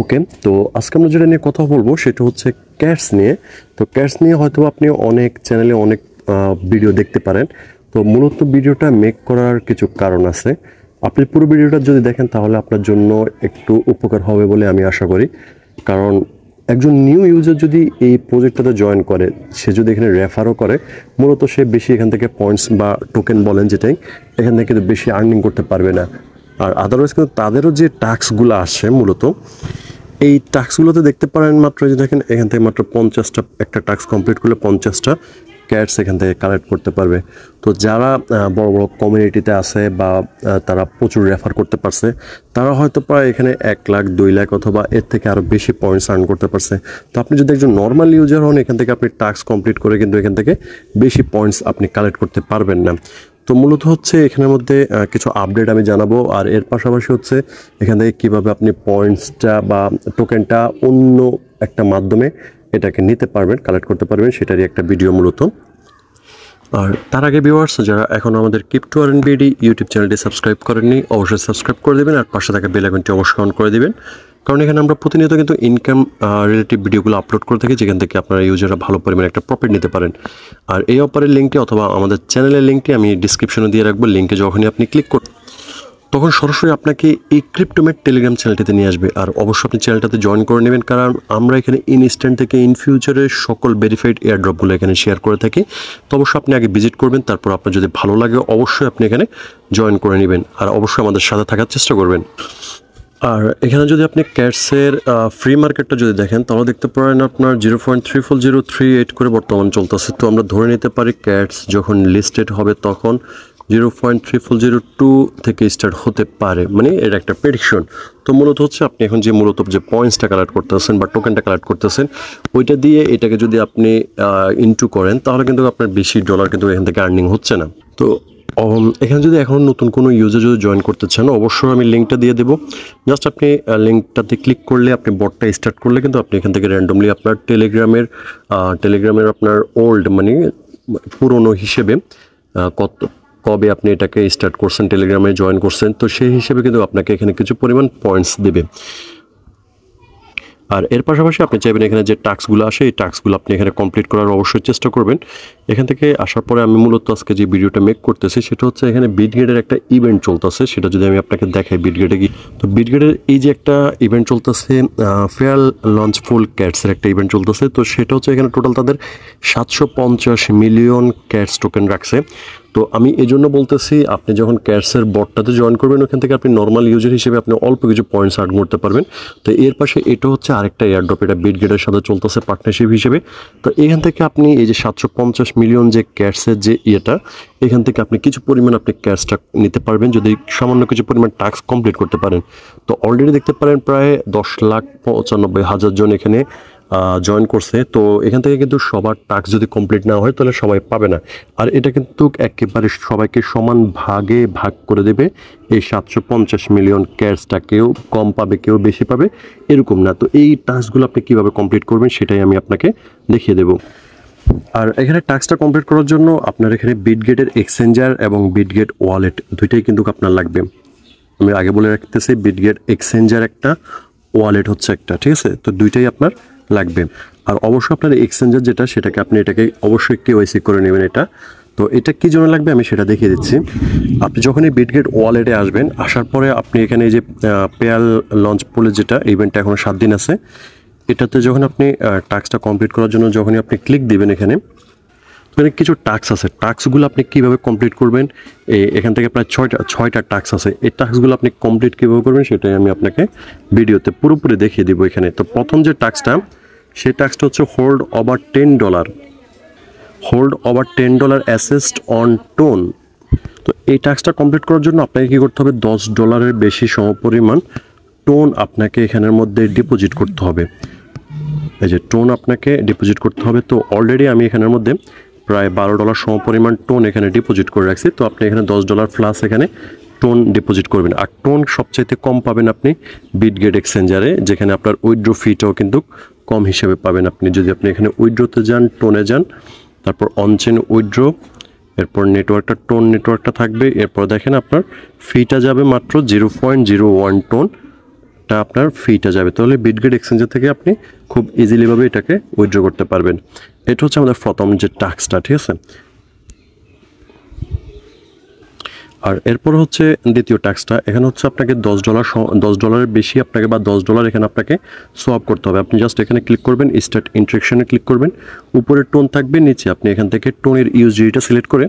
ওকে তো আজকে আমরা যেটা নিয়ে কথা বলবো সেটা হচ্ছে ক্যাটস নিয়ে তো ক্যাটস নিয়ে হয়তো আপনি অনেক চ্যানেলে অনেক ভিডিও দেখতে পারেন তো মূলত ভিডিওটা মেক করার কিছু কারণ আছে আপনি পুরো ভিডিওটা যদি দেখেন তাহলে আপনার জন্য একটু উপকার হবে বলে আমি আশা করি কারণ একজন নিউ ইউজার যদি এই প্রজেক্টটাতে জয়েন করে সে যদি এখানে রেফারও করে মূলত সে বেশি এখান থেকে পয়েন্টস বা টোকেন বলেন যেটাই এখান থেকে কিন্তু বেশি আর্নিং করতে পারবে না আর আদারওয়াইজ কিন্তু তাদেরও যে টাস্কগুলো আসে মূলত এই টাস্কগুলোতে দেখতে পারেন মাত্র যে দেখেন এখান থেকে মাত্র পঞ্চাশটা একটা টাস্ক কমপ্লিট করলে পঞ্চাশটা ক্যাটস এখান থেকে কালেক্ট করতে পারবে তো যারা বড় বড় কমিউনিটিতে আছে বা তারা প্রচুর রেফার করতে পারছে তারা হয়তো প্রায় এখানে এক লাখ দুই লাখ অথবা এর থেকে আরও বেশি পয়েন্টস আর্ন করতে পারছে তো আপনি যদি একজন নর্মাল ইউজার হন এখান থেকে আপনি টাস্ক কমপ্লিট করে কিন্তু এখান থেকে বেশি পয়েন্টস আপনি কালেক্ট করতে পারবেন না তো মূলত হচ্ছে এখানের মধ্যে কিছু আপডেট আমি জানাবো আর এর পাশাপাশি হচ্ছে এখান থেকে কীভাবে আপনি পয়েন্টসটা বা টোকেনটা অন্য একটা মাধ্যমে এটাকে নিতে পারবেন কালেক্ট করতে পারবেন সেটারই একটা ভিডিও মূলত আর তার আগে ভিউয়ার্স যারা এখন আমাদের কিপটু আর এন বিডি ইউটিউব চ্যানেলটি সাবস্ক্রাইব করেননি অবশ্যই সাবস্ক্রাইব করে দেবেন আর পাশে থাকা বেল আইকনটি অবশ্যই অন করে দেবেন কারণ এখানে আমরা প্রতিনিয়ত কিন্তু ইনকাম রিলেটিভ ভিডিওগুলো আপলোড করে থাকি যেখান থেকে আপনারা ইউজাররা ভালো পরিমাণে একটা প্রফিট নিতে পারেন আর এই অপারের লিঙ্কটি অথবা আমাদের চ্যানেলের লিঙ্কটি আমি ডিসক্রিপশনে দিয়ে রাখবো লিঙ্কে যখনই আপনি ক্লিক করুন তখন সরাসরি আপনাকে এই ক্রিপ্টোমেট টেলিগ্রাম চ্যানেলটিতে নিয়ে আসবে আর অবশ্যই আপনি চ্যানেলটাতে জয়েন করে নেবেন কারণ আমরা এখানে ইনস্ট্যান্ট থেকে ইন ফিউচারে সকল ভেরিফাইড এয়ারড্রপগুলো এখানে শেয়ার করে থাকি তো অবশ্যই আপনি আগে ভিজিট করবেন তারপর আপনার যদি ভালো লাগে অবশ্যই আপনি এখানে জয়েন করে নেবেন আর অবশ্যই আমাদের সাথে থাকার চেষ্টা করবেন আর এখানে যদি আপনি ক্যাটসের ফ্রি মার্কেটটা যদি দেখেন তাহলে দেখতে পারেন আপনার zero point three four zero three eight করে বর্তমান চলতেছে তো আমরা ধরে নিতে পারি ক্যাটস যখন লিস্টেড হবে তখন zero point three four zero two থেকে স্টার্ট হতে পারে মানে এটা একটা প্রেডিকশন তো মূলত হচ্ছে আপনি এখন যে মূলত যে পয়েন্টসটা কালেক্ট করতেছেন বা টোকেনটা কালেক্ট করতেছেন ওইটা দিয়ে এটাকে যদি আপনি ইনটু করেন তাহলে কিন্তু আপনার বেশি ডলার কিন্তু এখান থেকে আর্নিং হচ্ছে না তো এখানে যদি এখন নতুন কোনো ইউজার যদি জয়েন করতে চান অবশ্যই আমি লিঙ্কটা দিয়ে দেবো জাস্ট আপনি লিঙ্কটাতে ক্লিক করলে আপনি বটটা স্টার্ট করলে কিন্তু আপনি এখান থেকে র্যান্ডমলি আপনার টেলিগ্রামের টেলিগ্রামের আপনার ওল্ড মানে পুরনো হিসেবে কত কবে আপনি এটাকে স্টার্ট করছেন টেলিগ্রামে জয়েন করছেন তো সেই হিসেবে কিন্তু আপনাকে এখানে কিছু পরিমাণ পয়েন্টস দেবে আর এর পাশাপাশি আপনি চাইবেন এখানে যে টাস্কগুলো আসে এই টাস্কগুলো আপনি এখানে কমপ্লিট করার অবশ্যই চেষ্টা করবেন এখান থেকে আসার পরে আমি মূলত আজকে যে ভিডিওটা মেক করতেছি সেটা হচ্ছে এখানে বিডগেটের একটা ইভেন্ট চলতেছে সেটা যদি আমি আপনাকে দেখাই বিডগেটে কি তো বিডগেটের এই যে একটা ইভেন্ট চলতেছে ফেয়ার লঞ্চ ফুল ক্যাটসের একটা ইভেন্ট চলতেছে তো সেটা হচ্ছে এখানে টোটাল তাদের সাতশো পঞ্চাশ মিলিয়ন ক্যাটস টোকেন রাখছে তো আমি এই জন্য বলতেছি আপনি যখন ক্যাটসের বটটাতে জয়েন করবেন ওখান থেকে আপনি নর্মাল ইউজার হিসেবে আপনি অল্প কিছু পয়েন্টস আর্ন করতে পারবেন তো এর পাশে এটা হচ্ছে আরেকটা এয়ারড্রপ এটা বিডগেটের সাথে চলতেছে পার্টনারশিপ হিসেবে তো এখান থেকে আপনি এই যে সাতশো পঞ্চাশ মিলিয়ন যে ক্যাশের যে ইয়েটা এখান থেকে আপনি কিছু পরিমাণ আপনি ক্যাশটা নিতে পারবেন যদি সামান্য কিছু পরিমাণ টাস্ক কমপ্লিট করতে পারেন তো অলরেডি দেখতে পারেন প্রায় দশ লাখ পঁচানব্বই হাজার জন এখানে জয়েন করছে তো এখান থেকে কিন্তু সবার টাস্ক যদি কমপ্লিট না হয় তাহলে সবাই পাবে না আর এটা কিন্তু একেবারে সবাইকে সমান ভাগে ভাগ করে দেবে এই সাতশো পঞ্চাশ মিলিয়ন ক্যাশটা কেউ কম পাবে কেউ বেশি পাবে এরকম না তো এই টাস্কগুলো আপনি কীভাবে কমপ্লিট করবেন সেটাই আমি আপনাকে দেখিয়ে দেবো আর এখানে টাস্কটা কমপ্লিট করার জন্য আপনার এখানে বিটগেটের এক্সচেঞ্জার এবং বিটগেট ওয়ালেট দুইটাই কিন্তু আপনার লাগবে আমি আগে বলে রাখতেছি বিটগেট এক্সচেঞ্জার একটা ওয়ালেট হচ্ছে একটা ঠিক আছে তো দুইটাই আপনার লাগবে আর অবশ্যই আপনার এক্সচেঞ্জার যেটা সেটাকে আপনি এটাকে অবশ্যই কে ওয়াইসি করে নেবেন এটা তো এটা কী জন্য লাগবে আমি সেটা দেখিয়ে দিচ্ছি আপনি যখন এই বিটগেট ওয়ালেটে আসবেন আসার পরে আপনি এখানে যে পেয়াল লঞ্চ পোলে যেটা ইভেন্টটা এখন সাত দিন আছে এটাতে যখন আপনি টাস্কটা কমপ্লিট করার জন্য যখনই আপনি ক্লিক দিবেন এখানে এখানে কিছু টাস্ক আছে টাস্কগুলো আপনি কীভাবে কমপ্লিট করবেন এখান থেকে প্রায় ছয়টা ছয়টা টাস্ক আছে এই টাস্কগুলো আপনি কমপ্লিট কীভাবে করবেন সেটাই আমি আপনাকে ভিডিওতে পুরোপুরি দেখিয়ে দিব এখানে তো প্রথম যে টাস্কটা সেই টাস্কটা হচ্ছে hold over ten dollar hold over ten dollar asset on TON তো এই টাস্কটা কমপ্লিট করার জন্য আপনাকে কী করতে হবে দশ ডলারের বেশি সমপরিমাণ টোন আপনাকে এখানের মধ্যে ডিপোজিট করতে হবে এই যে টোন আপনাকে ডিপোজিট করতে হবে তো অলরেডি আমি এখানের মধ্যে প্রায় বারো ডলার সমপরিমাণ টোন এখানে ডিপোজিট করে রাখছি তো আপনি এখানে দশ ডলার প্লাস এখানে টোন ডিপোজিট করবেন আর টোন সবচাইতে কম পাবেন আপনি বিটগেট এক্সচেঞ্জারে যেখানে আপনার উইড্রো ফিটাও কিন্তু কম হিসেবে পাবেন আপনি যদি আপনি এখানে উইড্রোতে যান টোনে যান তারপর অনচেন উইড্রো এরপর নেটওয়ার্কটা টোন নেটওয়ার্কটা থাকবে এরপর দেখেন আপনার ফিটা যাবে মাত্র zero point zero one TON টা আপনার ফিটা যাবে তাহলে বিটগ্রেড এক্সচেঞ্জের থেকে আপনি খুব ইজিলিভাবে এটাকে উইথড্র করতে পারবেন এটা হচ্ছে আমাদের প্রথম যে টাস্কটা ঠিক আছে আর এরপর হচ্ছে দ্বিতীয় ট্যাক্সটা এখানে হচ্ছে আপনাকে দশ ডলার দশ ডলারের বেশি আপনাকে বা দশ ডলার এখানে আপনাকে সোয়াপ করতে হবে আপনি জাস্ট এখানে ক্লিক করবেন স্টার্ট ইন্ট্রেকশনে ক্লিক করবেন উপরে টোন থাকবে নিচে আপনি এখান থেকে টোনের ইউজিটা সিলেক্ট করে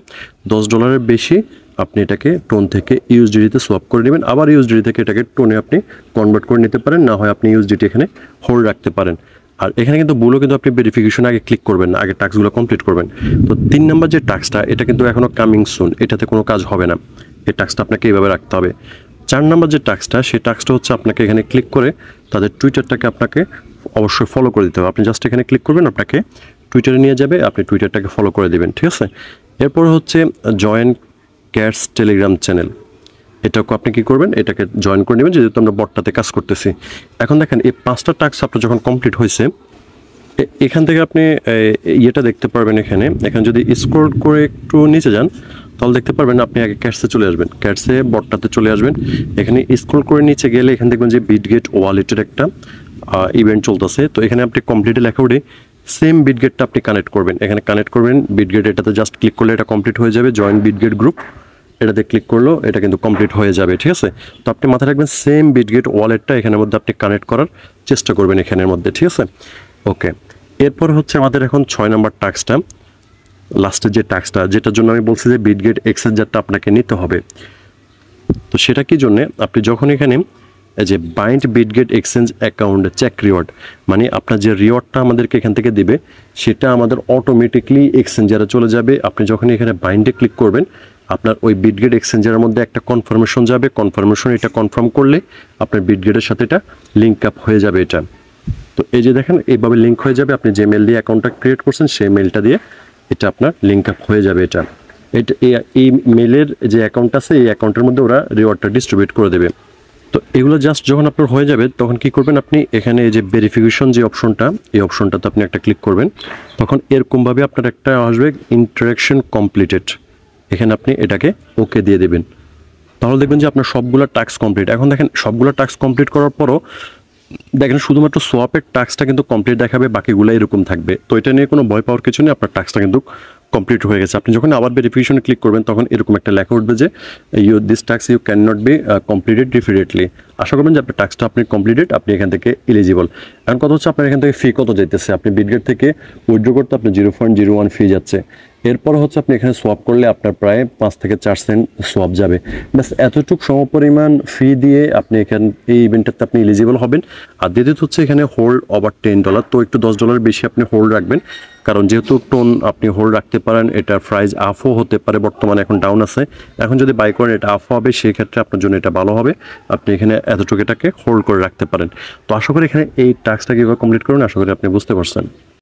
দশ ডলারের বেশি আপনি এটাকে টোন থেকে ইউএসডিটিতে সোয়াপ করে নেবেন আবার ইউএসডিটি থেকে এটাকে টোনে আপনি কনভার্ট করে নিতে পারেন না হয় আপনি ইউএসডিটি এখানে হোল্ড রাখতে পারেন আর এখানে কিন্তু বুলো কিন্তু আপনি ভেরিফিকেশন আগে ক্লিক করবেন না আগে টাস্কগুলো কমপ্লিট করবেন তো তিন নম্বর যে টাস্কটা এটা কিন্তু এখনও কামিং সুন এটাতে কোনো কাজ হবে না এই টাস্কটা আপনাকে এইভাবে রাখতে হবে চার নম্বর যে টাস্কটা সেই টাস্কটা হচ্ছে আপনাকে এখানে ক্লিক করে তাদের টুইটারটাকে আপনাকে অবশ্যই ফলো করে দিতে হবে আপনি জাস্ট এখানে ক্লিক করবেন আপনাকে টুইটারে নিয়ে যাবে আপনি টুইটারটাকে ফলো করে দেবেন ঠিক আছে এরপর হচ্ছে জয়েন্ট ক্যাটস টেলিগ্রাম চ্যানেল এটাকে আপনি কি করবেন এটাকে জয়েন করে নেবেন যেহেতু আমরা বটটাতে কাজ করতেছি এখন দেখেন এই পাঁচটা টাস্ক আপনার যখন কমপ্লিট হয়েছে এখান থেকে আপনি ইয়েটা দেখতে পারবেন এখানে এখানে যদি স্ক্রোল করে একটু নিচে যান তাহলে দেখতে পারবেন আপনি আগে ক্যাটসে চলে আসবেন ক্যাটসে বটটাতে চলে আসবেন এখানে স্কোর করে নিচে গেলে এখানে দেখবেন যে বিটগেট ওয়ালেটের একটা ইভেন্ট চলতেছে তো এখানে আপনি কমপ্লিটে লেখা উঠে সেম বিটগেটটা আপনি কানেক্ট করবেন এখানে কানেক্ট করবেন বিটগেট এটাতে জাস্ট ক্লিক করলে এটা কমপ্লিট হয়ে যাবে জয়েন্ট বিটগেট গ্রুপ এটাতে ক্লিক করলো এটা কিন্তু কমপ্লিট হয়ে যাবে ঠিক আছে তো আপনি মাথায় রাখবেন সেম বিটগেট ওয়ালেটটা এখানের মধ্যে আপনি কানেক্ট করার চেষ্টা করবেন এখানের মধ্যে ঠিক আছে ওকে এরপর হচ্ছে আমাদের এখন ছয় নম্বর টাস্কটা লাস্টের যে টাস্কটা যেটার জন্য আমি বলছি যে বিটগেট এক্সচেঞ্জারটা আপনাকে নিতে হবে তো সেটা কি জন্যে আপনি যখন এখানে যে bind Bitget exchange account check reward মানে আপনার যে রিওয়ার্ডটা আমাদেরকে এখান থেকে দেবে সেটা আমাদের অটোমেটিকলি এক্সচেঞ্জারে চলে যাবে আপনি যখন এখানে বাইন্ডে ক্লিক করবেন আপনার ওই বিটগেট এক্সচেঞ্জারের মধ্যে একটা কনফার্মেশন যাবে কনফার্মেশন এটা কনফার্ম করলে আপনার বিটগেটের সাথে এটা লিঙ্ক আপ হয়ে যাবে এটা তো এই যে দেখেন এইভাবে লিঙ্ক হয়ে যাবে আপনি যে মেল দিয়ে অ্যাকাউন্টটা ক্রিয়েট করছেন সেই মেলটা দিয়ে এটা আপনার লিঙ্ক আপ হয়ে যাবে এটা এটা এই মেলের যে অ্যাকাউন্ট আছে এই অ্যাকাউন্টের মধ্যে ওরা রিওয়ার্ডটা ডিস্ট্রিবিউট করে দেবে তো এগুলো জাস্ট যখন আপনার হয়ে যাবে তখন কি করবেন আপনি এখানে এই যে ভেরিফিকেশন যে অপশনটা এই অপশনটাতে আপনি একটা ক্লিক করবেন তখন এরকমভাবে আপনার একটা আসবে ইন্টারাকশন কমপ্লিটেড এখানে আপনি এটাকে ওকে দিয়ে দেবেন তাহলে দেখবেন যে আপনার সবগুলো টাস্ক কমপ্লিট এখন দেখেন সবগুলো টাস্ক কমপ্লিট করার পরও দেখেন শুধুমাত্র সোয়াপের টাস্কটা কিন্তু কমপ্লিট দেখাবে বাকিগুলো এরকম থাকবে তো এটা নিয়ে কোনো ভয় পাওয়ার কিছু নেই আপনার টাস্কটা কিন্তু কমপ্লিট হয়ে গেছে আপনি যখন আবার ভেরিফিকেশনে ক্লিক করবেন তখন এরকম একটা লেখা উঠবে যে ইউ দিস ট্যাক্স you can not be completed definitely আশা করবেন যে আপনার টাস্কটা আপনি কমপ্লিটেড আপনি এখান থেকে এলিজিবল এখন কথা হচ্ছে আপনার এখান থেকে ফি কত যাইতেছে আপনি বিটগেট থেকে উইড্রো করতে আপনার zero point zero one fee যাচ্ছে এরপর হচ্ছে আপনি এখানে সোয়াপ করলে আপনার প্রায় পাঁচ থেকে চার সেন্ট সোয়াপ যাবে ব্যাস এতটুকু সমপরিমাণ ফি দিয়ে আপনি এখান এই ইভেন্টটাতে আপনি এলিজিবল হবেন আর দ্বিতীয়ত হচ্ছে এখানে হোল্ড ওভার টেন ডলার তো একটু দশ ডলার বেশি আপনি হোল্ড রাখবেন কারণ যেহেতু টোন আপনি হোল্ড রাখতে পারেন এটার প্রাইস আফও হতে পারে বর্তমানে এখন ডাউন আছে এখন যদি বাই করেন এটা আফ হবে সেই ক্ষেত্রে আপনার জন্য এটা ভালো হবে আপনি এখানে এতটুকু এটাকে হোল্ড করে রাখতে পারেন তো আশা করি এখানে এই টাস্কটা কীভাবে কমপ্লিট করুন আশা করি আপনি বুঝতে পারছেন